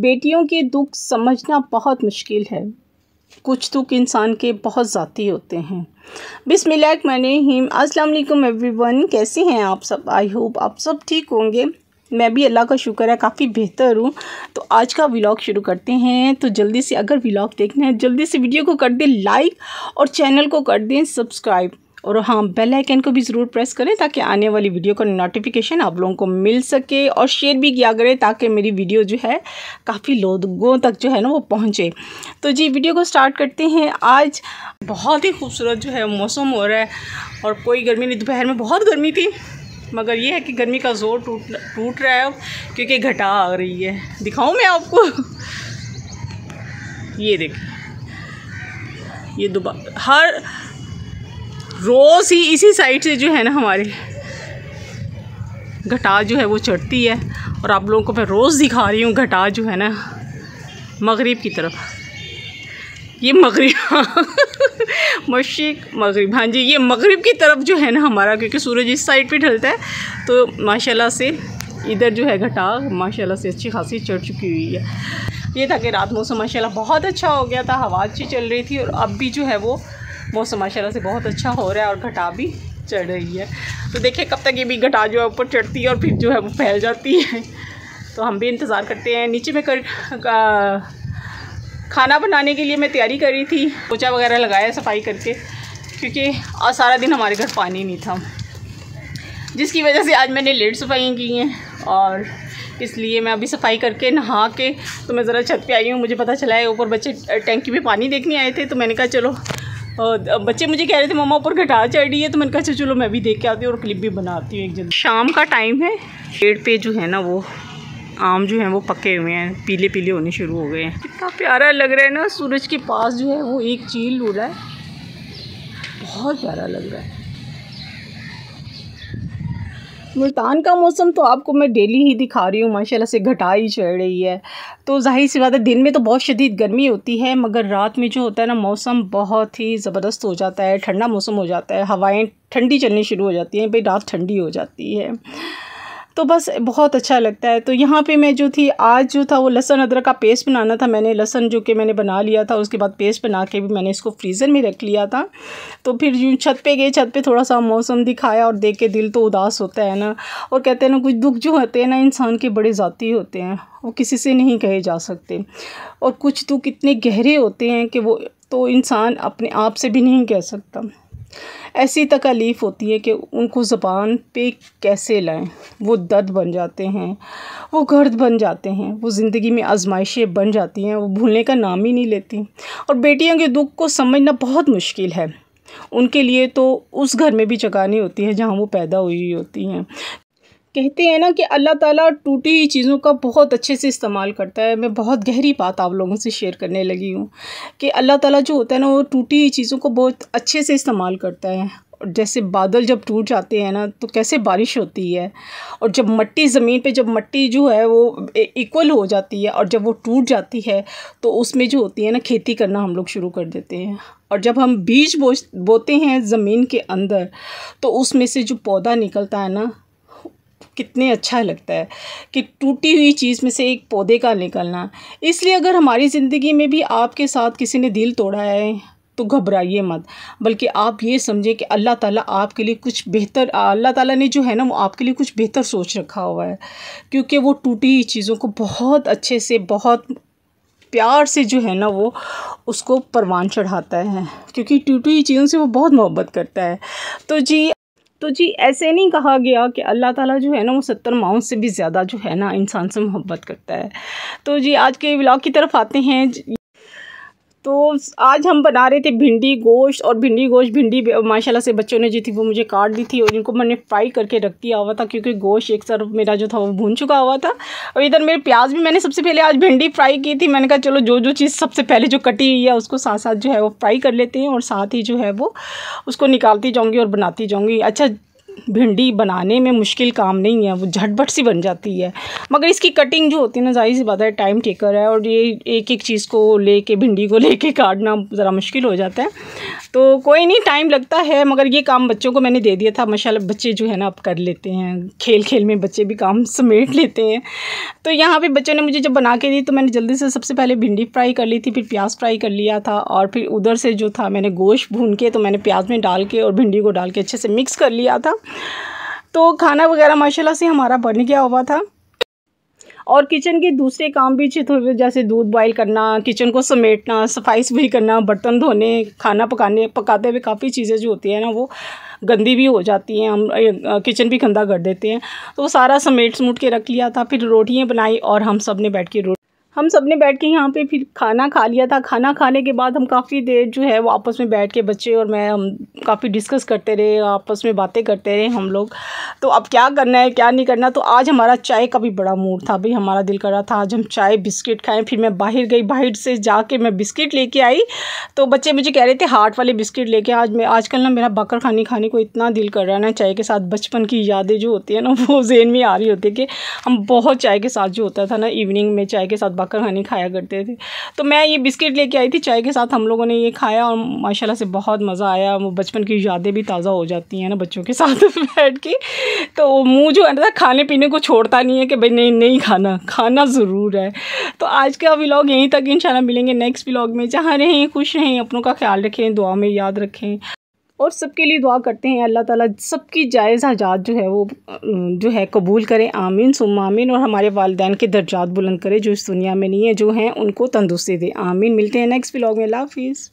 बेटियों के दुख समझना बहुत मुश्किल है कुछ दुख इंसान के बहुत ज़ाती होते हैं हिम अस्सलाम एवरी वन कैसे हैं आप सब आई होप आप सब ठीक होंगे मैं भी अल्लाह का शुक्र है काफ़ी बेहतर हूँ तो आज का व्लॉग शुरू करते हैं तो जल्दी से अगर व्लॉग देखना है जल्दी से वीडियो को कर दें लाइक और चैनल को कर दें सब्सक्राइब और हाँ बेल आइकन को भी ज़रूर प्रेस करें ताकि आने वाली वीडियो का नोटिफिकेशन आप लोगों को मिल सके और शेयर भी किया करें ताकि मेरी वीडियो जो है काफ़ी लोगों तक जो है ना वो पहुँचे तो जी वीडियो को स्टार्ट करते हैं आज बहुत ही खूबसूरत जो है मौसम हो रहा है और कोई गर्मी नहीं दोपहर में बहुत गर्मी थी मगर ये है कि गर्मी का ज़ोर टूट टूट रहा है अब क्योंकि घटा आ रही है दिखाऊँ मैं आपको ये देख ये दोबारा हर रोज़ ही इसी साइड से जो है ना हमारे घटा जो है वो चढ़ती है और आप लोगों को मैं रोज़ दिखा रही हूँ घटा जो है ना मगरिब की तरफ ये मगरब मशीक मगरब हाँ जी ये मगरब की तरफ जो है ना हमारा क्योंकि सूरज इस साइड पे ढलता है तो माशाल्लाह से इधर जो है घटा माशाल्लाह से अच्छी खासी चढ़ चुकी हुई है ये था कि रात मौसम माशाल्लाह बहुत अच्छा हो गया था हवा अच्छी चल रही थी और अब भी जो है वो मौसम माशाला से बहुत अच्छा हो रहा है और घटा भी चढ़ रही है तो देखिए कब तक ये भी घटा जो है ऊपर चढ़ती है और फिर जो है वो फैल जाती है तो हम भी इंतज़ार करते हैं नीचे में कर खाना बनाने के लिए मैं तैयारी कर रही थी पोचा वगैरह लगाया सफाई करके क्योंकि आज सारा दिन हमारे घर पानी नहीं था जिसकी वजह से आज मैंने लेट सफाई की हैं और इसलिए मैं अभी सफाई करके नहा के तो मैं ज़रा छत पे आई हूँ मुझे पता चला है ऊपर बच्चे टैंकी में पानी देखने आए थे तो मैंने कहा चलो बच्चे मुझे कह रहे थे मम्मा ऊपर घटा चढ़ी है तो मैंने कहा अच्छा, चलो मैं भी देख के आती हूँ और क्लिप भी बनाती हूँ एक जल्दी शाम का टाइम है पेड़ पे जो है ना वो आम जो हैं वो पके हुए हैं पीले पीले होने शुरू हो गए हैं कितना प्यारा लग रहा है ना सूरज के पास जो है वो एक चील उड़ा है बहुत प्यारा लग रहा है मुल्तान का मौसम तो आपको मैं डेली ही दिखा रही हूँ माशाल्लाह से घटाई चढ़ रही है तो जाहिर सी बात है दिन में तो बहुत शदीद गर्मी होती है मगर रात में जो होता है ना मौसम बहुत ही ज़बरदस्त हो जाता है ठंडा मौसम हो जाता है हवाएं ठंडी चलनी शुरू हो जाती हैं भाई रात ठंडी हो जाती है तो बस बहुत अच्छा लगता है तो यहाँ पे मैं जो थी आज जो था वो लहसन अदरक का पेस्ट बनाना था मैंने लहसन जो कि मैंने बना लिया था उसके बाद पेस्ट बना के भी मैंने इसको फ्रीज़र में रख लिया था तो फिर यूँ छत पे गए छत पे थोड़ा सा मौसम दिखाया और देख के दिल तो उदास होता है ना और कहते हैं ना कुछ दुख जो होते हैं ना इंसान के बड़े ज़ाती होते हैं वो किसी से नहीं कहे जा सकते और कुछ दुख इतने गहरे होते हैं कि वो तो इंसान अपने आप से भी नहीं कह सकता ऐसी तकलीफ़ होती है कि उनको ज़बान पे कैसे लाएं वो दर्द बन जाते हैं वो गर्द बन जाते हैं वो ज़िंदगी में आजमाइशें बन जाती हैं वो भूलने का नाम ही नहीं लेती और बेटियों के दुख को समझना बहुत मुश्किल है उनके लिए तो उस घर में भी जगह नहीं होती है जहाँ वो पैदा हुई होती हैं कहते हैं ना कि अल्लाह ताला टूटी हुई चीज़ों का बहुत अच्छे से इस्तेमाल करता है मैं बहुत गहरी बात आप लोगों से शेयर करने लगी हूँ कि अल्लाह ताला जो होता है ना वो टूटी हुई चीज़ों को बहुत अच्छे से इस्तेमाल करता है जैसे बादल जब टूट जाते हैं ना तो कैसे बारिश होती है और जब मट्टी ज़मीन पे जब मट्टी जो है वो इक्वल हो जाती है और जब वो टूट जाती है तो उसमें जो होती है ना खेती करना हम लोग शुरू कर देते हैं और जब हम बीज बो बोते हैं ज़मीन के अंदर तो उसमें से जो पौधा निकलता है ना कितने अच्छा लगता है कि टूटी हुई चीज़ में से एक पौधे का निकलना इसलिए अगर हमारी ज़िंदगी में भी आपके साथ किसी ने दिल तोड़ा है तो घबराइए मत बल्कि आप ये समझें कि अल्लाह ताला आपके लिए कुछ बेहतर अल्लाह ताला ने जो है ना वो आपके लिए कुछ बेहतर सोच रखा हुआ है क्योंकि वो टूटी हुई चीज़ों को बहुत अच्छे से बहुत प्यार से जो है ना वो उसको परवान चढ़ाता है क्योंकि टूटी हुई चीज़ों से वो बहुत मोहब्बत करता है तो जी तो जी ऐसे नहीं कहा गया कि अल्लाह ताला जो है ना वो सत्तर माओं से भी ज़्यादा जो है ना इंसान से मोहब्बत करता है तो जी आज के ब्लॉग की तरफ आते हैं तो आज हम बना रहे थे भिंडी गोश्त और भिंडी गोश्त भिंडी माशाल्लाह से बच्चों ने जो थी वो मुझे काट दी थी और इनको मैंने फ्राई करके रख दिया हुआ था क्योंकि गोश्त एक सर मेरा जो था वो भून चुका हुआ था और इधर मेरे प्याज भी मैंने सबसे पहले आज भिंडी फ्राई की थी मैंने कहा चलो जो जो चीज़ सबसे पहले जो कटी हुई है उसको साथ साथ जो है वो फ्राई कर लेते हैं और साथ ही जो है वो उसको निकालती जाऊँगी और बनाती जाऊँगी अच्छा भिंडी बनाने में मुश्किल काम नहीं है वो झटपट सी बन जाती है मगर इसकी कटिंग जो होती है ना जाहिर सी बात है टाइम टेकर है और ये एक एक चीज़ को लेके भिंडी को लेके काटना ज़रा मुश्किल हो जाता है तो कोई नहीं टाइम लगता है मगर ये काम बच्चों को मैंने दे दिया था माशाल्लाह बच्चे जो है ना अब कर लेते हैं खेल खेल में बच्चे भी काम समेट लेते हैं तो यहाँ पे बच्चों ने मुझे जब बना के दी तो मैंने जल्दी से सबसे पहले भिंडी फ्राई कर ली थी फिर प्याज फ्राई कर लिया था और फिर उधर से जो था मैंने गोश्त भून के तो मैंने प्याज में डाल के और भिंडी को डाल के अच्छे से मिक्स कर लिया था तो खाना वगैरह माशाल्लाह से हमारा बन गया हुआ था और किचन के दूसरे काम भी चित थोड़े जैसे दूध बॉईल करना किचन को समेटना सफाई सफाई करना बर्तन धोने खाना पकाने पकाते हुए काफ़ी चीज़ें जो होती है ना वो गंदी भी हो जाती हैं हम किचन भी गंदा कर देते हैं तो सारा समेट समूट के रख लिया था फिर रोटियाँ बनाई और हम सब ने बैठ के हम सब ने बैठ के यहाँ पे फिर खाना खा लिया था खाना खाने के बाद हम काफ़ी देर जो है वो आपस में बैठ के बच्चे और मैं हम काफ़ी डिस्कस करते रहे आपस में बातें करते रहे हम लोग तो अब क्या करना है क्या नहीं करना तो आज हमारा चाय का भी बड़ा मूड था भाई हमारा दिल कर रहा था आज हम चाय बिस्किट खाएँ फिर मैं बाहर गई बाहर से जाके मैं बिस्किट लेके आई तो बच्चे मुझे कह रहे थे हार्ट वाले बिस्किट लेके आज मैं आजकल ना मेरा बकर खानी खाने को इतना दिल कर रहा है ना चाय के साथ बचपन की यादें जो होती है ना वो जहन में आ रही होती है कि हम बहुत चाय के साथ जो होता था ना इवनिंग में चाय के साथ पापा का खाने खाया करते थे तो मैं ये बिस्किट लेके आई थी चाय के साथ हम लोगों ने ये खाया और माशाला से बहुत मज़ा आया वो बचपन की यादें भी ताज़ा हो जाती हैं ना बच्चों के साथ बैठ के तो मुँह जो है ना खाने पीने को छोड़ता नहीं है कि भाई नहीं नहीं खाना खाना ज़रूर है तो आज का व्लॉग यहीं तक शाला मिलेंगे नेक्स्ट व्लॉग में जहाँ रहें खुश रहें अपनों का ख्याल रखें दुआ में याद रखें और सबके लिए दुआ करते हैं अल्लाह ताला सबकी जायज़ हजात जो है वो जो है कबूल करें आमीन सुम आमीन और हमारे वालदेन के दर्जात बुलंद करें जो इस दुनिया में नहीं है जो हैं उनको तंदुरुस्ती दे आमीन मिलते हैं नेक्स्ट ब्लॉग में अल्लाह हाफिज़